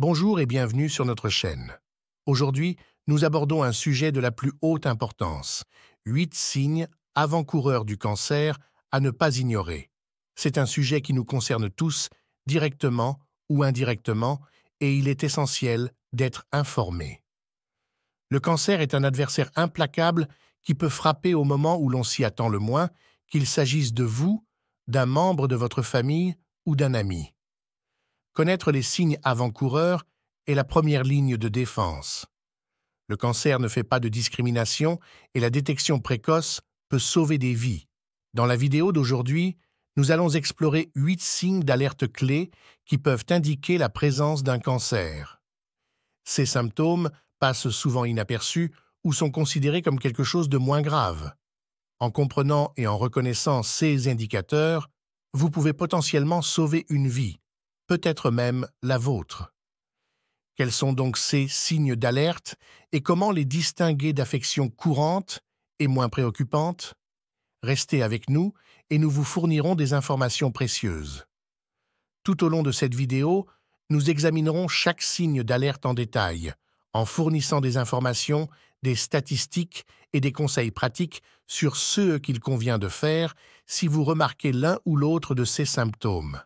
Bonjour et bienvenue sur notre chaîne. Aujourd'hui, nous abordons un sujet de la plus haute importance, Huit signes avant-coureurs du cancer à ne pas ignorer. C'est un sujet qui nous concerne tous, directement ou indirectement, et il est essentiel d'être informé. Le cancer est un adversaire implacable qui peut frapper au moment où l'on s'y attend le moins, qu'il s'agisse de vous, d'un membre de votre famille ou d'un ami. Connaître les signes avant-coureurs est la première ligne de défense. Le cancer ne fait pas de discrimination et la détection précoce peut sauver des vies. Dans la vidéo d'aujourd'hui, nous allons explorer huit signes d'alerte clés qui peuvent indiquer la présence d'un cancer. Ces symptômes passent souvent inaperçus ou sont considérés comme quelque chose de moins grave. En comprenant et en reconnaissant ces indicateurs, vous pouvez potentiellement sauver une vie peut-être même la vôtre. Quels sont donc ces signes d'alerte et comment les distinguer d'affections courantes et moins préoccupantes Restez avec nous et nous vous fournirons des informations précieuses. Tout au long de cette vidéo, nous examinerons chaque signe d'alerte en détail, en fournissant des informations, des statistiques et des conseils pratiques sur ce qu'il convient de faire si vous remarquez l'un ou l'autre de ces symptômes.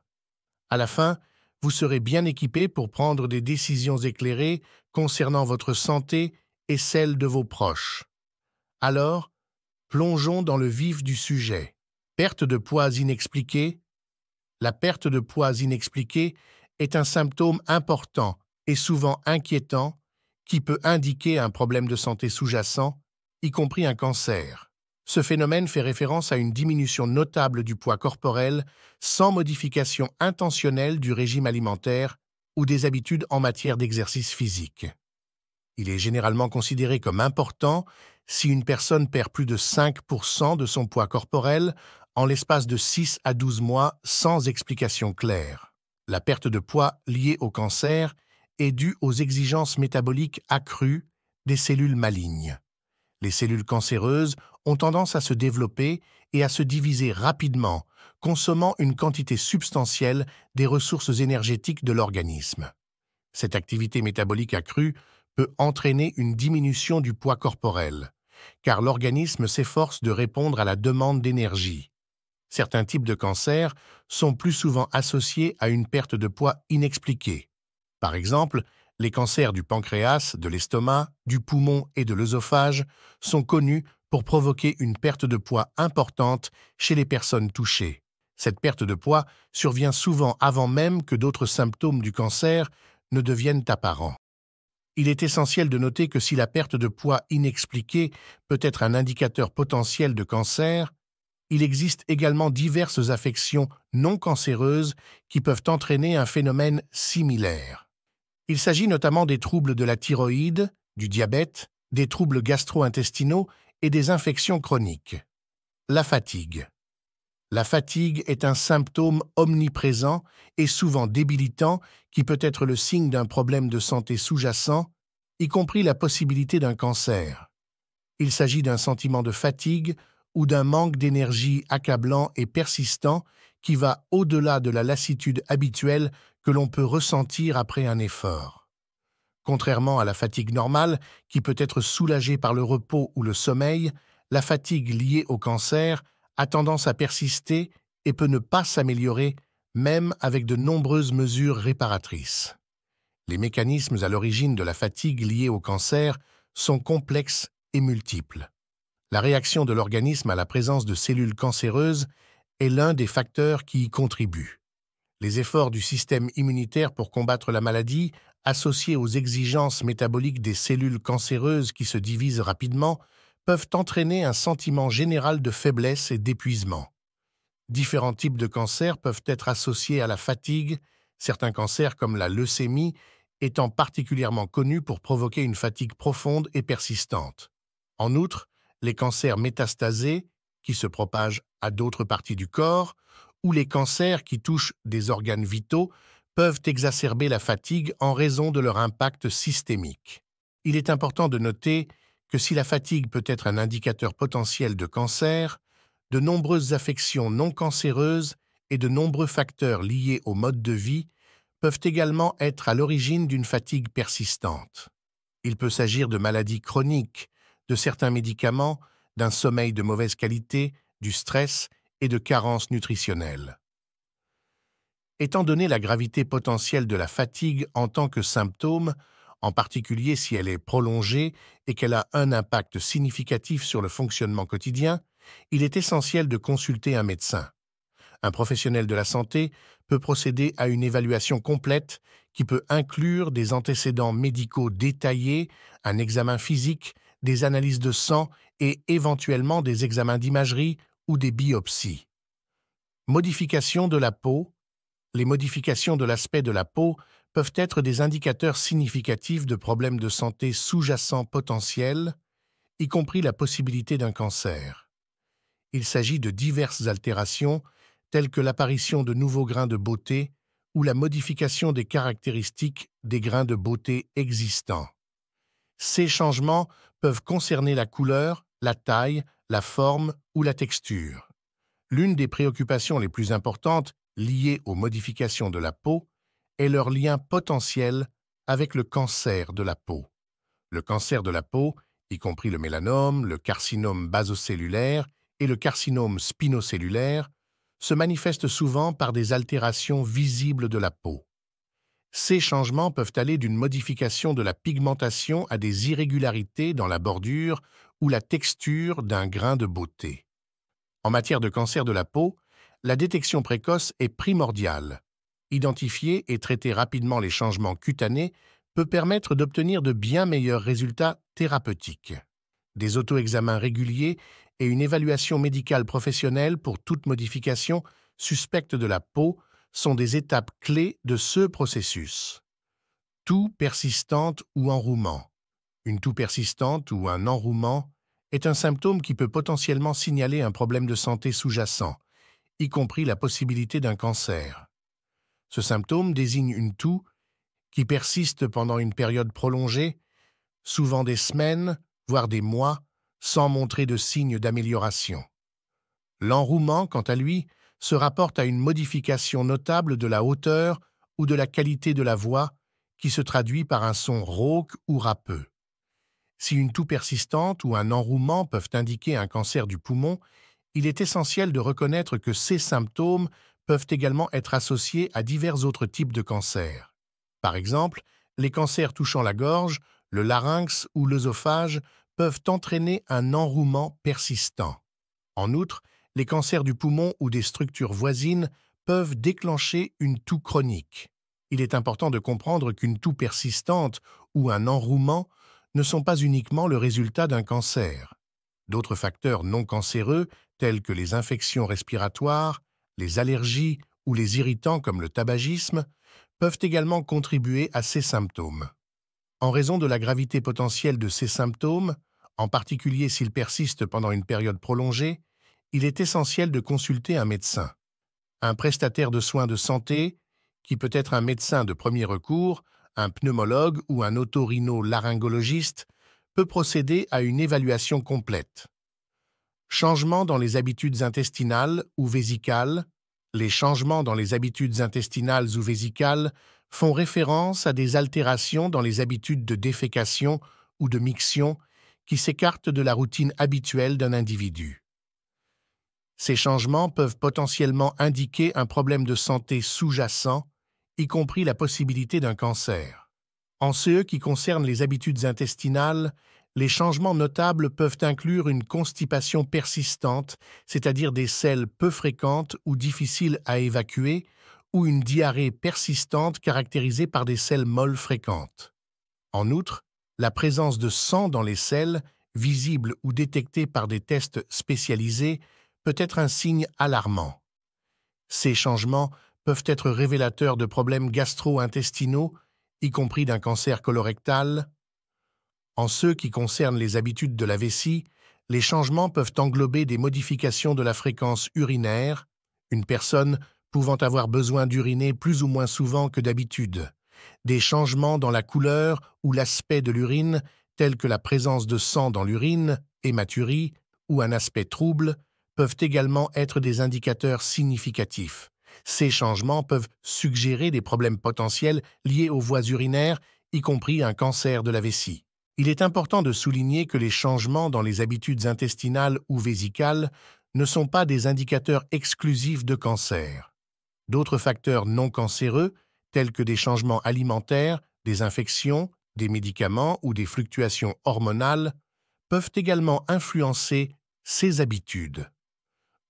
À la fin, vous serez bien équipé pour prendre des décisions éclairées concernant votre santé et celle de vos proches. Alors, plongeons dans le vif du sujet. Perte de poids inexpliquée La perte de poids inexpliquée est un symptôme important et souvent inquiétant qui peut indiquer un problème de santé sous-jacent, y compris un cancer. Ce phénomène fait référence à une diminution notable du poids corporel sans modification intentionnelle du régime alimentaire ou des habitudes en matière d'exercice physique. Il est généralement considéré comme important si une personne perd plus de 5% de son poids corporel en l'espace de 6 à 12 mois sans explication claire. La perte de poids liée au cancer est due aux exigences métaboliques accrues des cellules malignes. Les cellules cancéreuses ont tendance à se développer et à se diviser rapidement, consommant une quantité substantielle des ressources énergétiques de l'organisme. Cette activité métabolique accrue peut entraîner une diminution du poids corporel, car l'organisme s'efforce de répondre à la demande d'énergie. Certains types de cancers sont plus souvent associés à une perte de poids inexpliquée. Par exemple, les cancers du pancréas, de l'estomac, du poumon et de l'œsophage sont connus pour provoquer une perte de poids importante chez les personnes touchées. Cette perte de poids survient souvent avant même que d'autres symptômes du cancer ne deviennent apparents. Il est essentiel de noter que si la perte de poids inexpliquée peut être un indicateur potentiel de cancer, il existe également diverses affections non cancéreuses qui peuvent entraîner un phénomène similaire. Il s'agit notamment des troubles de la thyroïde, du diabète, des troubles gastro-intestinaux et des infections chroniques. La fatigue. La fatigue est un symptôme omniprésent et souvent débilitant qui peut être le signe d'un problème de santé sous-jacent, y compris la possibilité d'un cancer. Il s'agit d'un sentiment de fatigue ou d'un manque d'énergie accablant et persistant qui va au-delà de la lassitude habituelle que l'on peut ressentir après un effort. Contrairement à la fatigue normale, qui peut être soulagée par le repos ou le sommeil, la fatigue liée au cancer a tendance à persister et peut ne pas s'améliorer même avec de nombreuses mesures réparatrices. Les mécanismes à l'origine de la fatigue liée au cancer sont complexes et multiples. La réaction de l'organisme à la présence de cellules cancéreuses est l'un des facteurs qui y contribuent. Les efforts du système immunitaire pour combattre la maladie associés aux exigences métaboliques des cellules cancéreuses qui se divisent rapidement, peuvent entraîner un sentiment général de faiblesse et d'épuisement. Différents types de cancers peuvent être associés à la fatigue, certains cancers comme la leucémie étant particulièrement connus pour provoquer une fatigue profonde et persistante. En outre, les cancers métastasés, qui se propagent à d'autres parties du corps, ou les cancers qui touchent des organes vitaux peuvent exacerber la fatigue en raison de leur impact systémique. Il est important de noter que si la fatigue peut être un indicateur potentiel de cancer, de nombreuses affections non cancéreuses et de nombreux facteurs liés au mode de vie peuvent également être à l'origine d'une fatigue persistante. Il peut s'agir de maladies chroniques, de certains médicaments, d'un sommeil de mauvaise qualité, du stress et de carences nutritionnelles. Étant donné la gravité potentielle de la fatigue en tant que symptôme, en particulier si elle est prolongée et qu'elle a un impact significatif sur le fonctionnement quotidien, il est essentiel de consulter un médecin. Un professionnel de la santé peut procéder à une évaluation complète qui peut inclure des antécédents médicaux détaillés, un examen physique, des analyses de sang et éventuellement des examens d'imagerie ou des biopsies. Modification de la peau, les modifications de l'aspect de la peau peuvent être des indicateurs significatifs de problèmes de santé sous-jacents potentiels, y compris la possibilité d'un cancer. Il s'agit de diverses altérations, telles que l'apparition de nouveaux grains de beauté ou la modification des caractéristiques des grains de beauté existants. Ces changements peuvent concerner la couleur, la taille, la forme ou la texture. L'une des préoccupations les plus importantes Liés aux modifications de la peau et leur lien potentiel avec le cancer de la peau. Le cancer de la peau, y compris le mélanome, le carcinome basocellulaire et le carcinome spinocellulaire, se manifeste souvent par des altérations visibles de la peau. Ces changements peuvent aller d'une modification de la pigmentation à des irrégularités dans la bordure ou la texture d'un grain de beauté. En matière de cancer de la peau, la détection précoce est primordiale. Identifier et traiter rapidement les changements cutanés peut permettre d'obtenir de bien meilleurs résultats thérapeutiques. Des auto-examens réguliers et une évaluation médicale professionnelle pour toute modification suspecte de la peau sont des étapes clés de ce processus. Tout persistante ou enrouement. Une toux persistante ou un enrouement est un symptôme qui peut potentiellement signaler un problème de santé sous-jacent, y compris la possibilité d'un cancer. Ce symptôme désigne une toux qui persiste pendant une période prolongée, souvent des semaines, voire des mois, sans montrer de signes d'amélioration. L'enrouement, quant à lui, se rapporte à une modification notable de la hauteur ou de la qualité de la voix qui se traduit par un son rauque ou râpeux. Si une toux persistante ou un enrouement peuvent indiquer un cancer du poumon, il est essentiel de reconnaître que ces symptômes peuvent également être associés à divers autres types de cancers. Par exemple, les cancers touchant la gorge, le larynx ou l'œsophage peuvent entraîner un enrouement persistant. En outre, les cancers du poumon ou des structures voisines peuvent déclencher une toux chronique. Il est important de comprendre qu'une toux persistante ou un enrouement ne sont pas uniquement le résultat d'un cancer. D'autres facteurs non cancéreux, telles que les infections respiratoires, les allergies ou les irritants comme le tabagisme, peuvent également contribuer à ces symptômes. En raison de la gravité potentielle de ces symptômes, en particulier s'ils persistent pendant une période prolongée, il est essentiel de consulter un médecin. Un prestataire de soins de santé, qui peut être un médecin de premier recours, un pneumologue ou un otorhino-laryngologiste, peut procéder à une évaluation complète. Changements dans les habitudes intestinales ou vésicales. Les changements dans les habitudes intestinales ou vésicales font référence à des altérations dans les habitudes de défécation ou de miction qui s'écartent de la routine habituelle d'un individu. Ces changements peuvent potentiellement indiquer un problème de santé sous-jacent, y compris la possibilité d'un cancer. En ce qui concerne les habitudes intestinales, les changements notables peuvent inclure une constipation persistante, c'est-à-dire des selles peu fréquentes ou difficiles à évacuer, ou une diarrhée persistante caractérisée par des selles molles fréquentes. En outre, la présence de sang dans les selles, visible ou détectée par des tests spécialisés, peut être un signe alarmant. Ces changements peuvent être révélateurs de problèmes gastro-intestinaux, y compris d'un cancer colorectal, en ce qui concerne les habitudes de la vessie, les changements peuvent englober des modifications de la fréquence urinaire, une personne pouvant avoir besoin d'uriner plus ou moins souvent que d'habitude, des changements dans la couleur ou l'aspect de l'urine, tels que la présence de sang dans l'urine, hématurie ou un aspect trouble, peuvent également être des indicateurs significatifs. Ces changements peuvent suggérer des problèmes potentiels liés aux voies urinaires, y compris un cancer de la vessie il est important de souligner que les changements dans les habitudes intestinales ou vésicales ne sont pas des indicateurs exclusifs de cancer. D'autres facteurs non cancéreux, tels que des changements alimentaires, des infections, des médicaments ou des fluctuations hormonales, peuvent également influencer ces habitudes.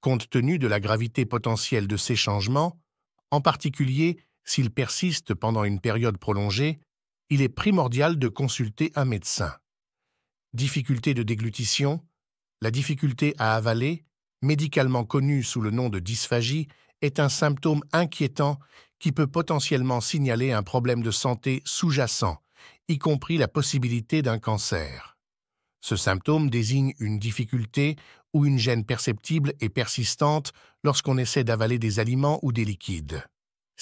Compte tenu de la gravité potentielle de ces changements, en particulier s'ils persistent pendant une période prolongée, il est primordial de consulter un médecin. Difficulté de déglutition, la difficulté à avaler, médicalement connue sous le nom de dysphagie, est un symptôme inquiétant qui peut potentiellement signaler un problème de santé sous-jacent, y compris la possibilité d'un cancer. Ce symptôme désigne une difficulté ou une gêne perceptible et persistante lorsqu'on essaie d'avaler des aliments ou des liquides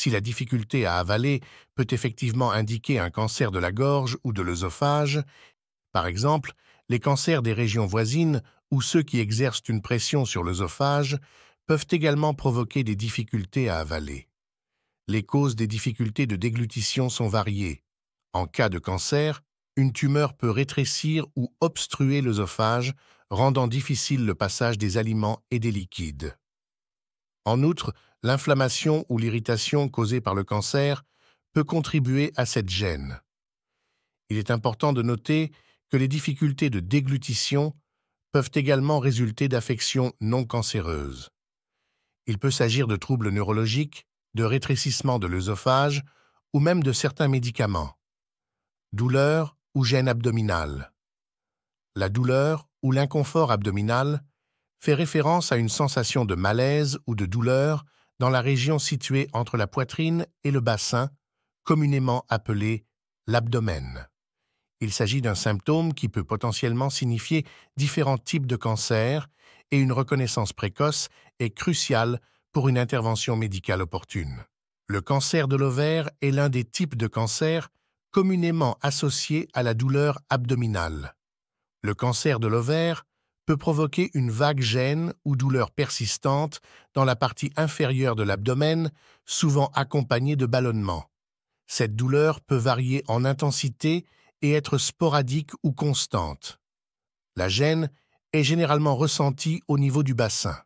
si la difficulté à avaler peut effectivement indiquer un cancer de la gorge ou de l'œsophage, par exemple, les cancers des régions voisines ou ceux qui exercent une pression sur l'œsophage peuvent également provoquer des difficultés à avaler. Les causes des difficultés de déglutition sont variées. En cas de cancer, une tumeur peut rétrécir ou obstruer l'œsophage, rendant difficile le passage des aliments et des liquides. En outre, l'inflammation ou l'irritation causée par le cancer peut contribuer à cette gêne. Il est important de noter que les difficultés de déglutition peuvent également résulter d'affections non cancéreuses. Il peut s'agir de troubles neurologiques, de rétrécissement de l'œsophage ou même de certains médicaments. Douleur ou gêne abdominale. La douleur ou l'inconfort abdominal fait référence à une sensation de malaise ou de douleur dans la région située entre la poitrine et le bassin, communément appelée l'abdomen. Il s'agit d'un symptôme qui peut potentiellement signifier différents types de cancers et une reconnaissance précoce est cruciale pour une intervention médicale opportune. Le cancer de l'ovaire est l'un des types de cancers communément associés à la douleur abdominale. Le cancer de l'ovaire peut provoquer une vague gêne ou douleur persistante dans la partie inférieure de l'abdomen, souvent accompagnée de ballonnements. Cette douleur peut varier en intensité et être sporadique ou constante. La gêne est généralement ressentie au niveau du bassin.